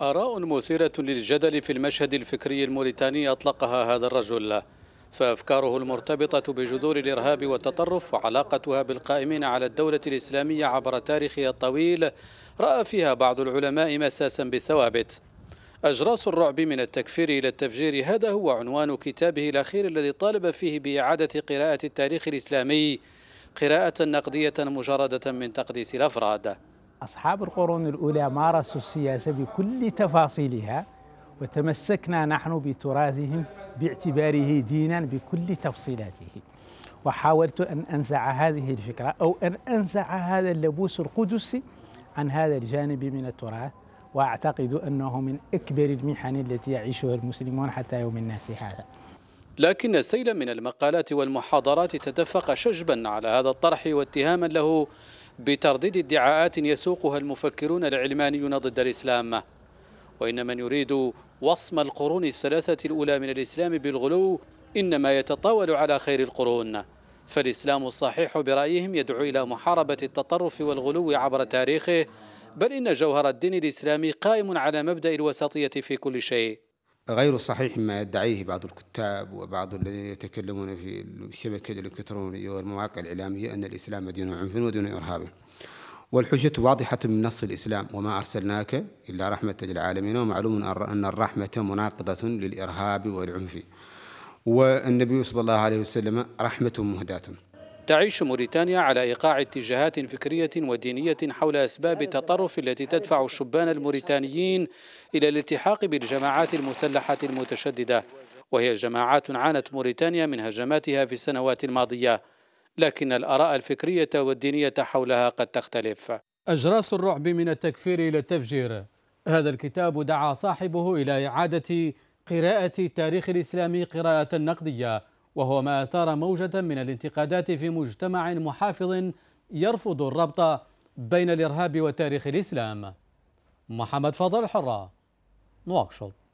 آراء مثيرة للجدل في المشهد الفكري الموريتاني أطلقها هذا الرجل فأفكاره المرتبطة بجذور الإرهاب والتطرف وعلاقتها بالقائمين على الدولة الإسلامية عبر تاريخها الطويل رأى فيها بعض العلماء مساسا بالثوابت أجراس الرعب من التكفير إلى التفجير هذا هو عنوان كتابه الأخير الذي طالب فيه بإعادة قراءة التاريخ الإسلامي قراءة نقدية مجردة من تقديس الأفراد أصحاب القرون الأولى مارسوا السياسة بكل تفاصيلها وتمسكنا نحن بتراثهم باعتباره دينا بكل تفصيلاته وحاولت أن أنزع هذه الفكرة أو أن أنزع هذا اللبوس القدسي عن هذا الجانب من التراث وأعتقد أنه من أكبر المحن التي يعيشها المسلمون حتى يوم الناس هذا لكن سيلا من المقالات والمحاضرات تدفق شجبا على هذا الطرح واتهاما له بترديد ادعاءات يسوقها المفكرون العلمانيون ضد الإسلام وإن من يريد وصم القرون الثلاثة الأولى من الإسلام بالغلو إنما يتطاول على خير القرون فالإسلام الصحيح برأيهم يدعو إلى محاربة التطرف والغلو عبر تاريخه بل إن جوهر الدين الإسلامي قائم على مبدأ الوسطية في كل شيء غير صحيح ما يدعيه بعض الكتاب وبعض الذين يتكلمون في الشبكة الإلكترونية والمواقع الإعلامية أن الإسلام دين عنف ودين إرهاب والحجة واضحة من نص الإسلام وما أرسلناك إلا رحمة للعالمين ومعلوم أن الرحمة مناقضة للإرهاب والعنف والنبي صلى الله عليه وسلم رحمة مهداة تعيش موريتانيا على إيقاع اتجاهات فكرية ودينية حول أسباب التطرف التي تدفع الشبان الموريتانيين إلى الالتحاق بالجماعات المسلحة المتشددة وهي جماعات عانت موريتانيا من هجماتها في السنوات الماضية لكن الآراء الفكرية والدينية حولها قد تختلف أجراس الرعب من التكفير إلى التفجير هذا الكتاب دعا صاحبه إلى إعادة قراءة تاريخ الإسلامي قراءة نقدية وهو ما أثار موجة من الانتقادات في مجتمع محافظ يرفض الربط بين الإرهاب وتاريخ الإسلام محمد فضل الحرة نواكشوط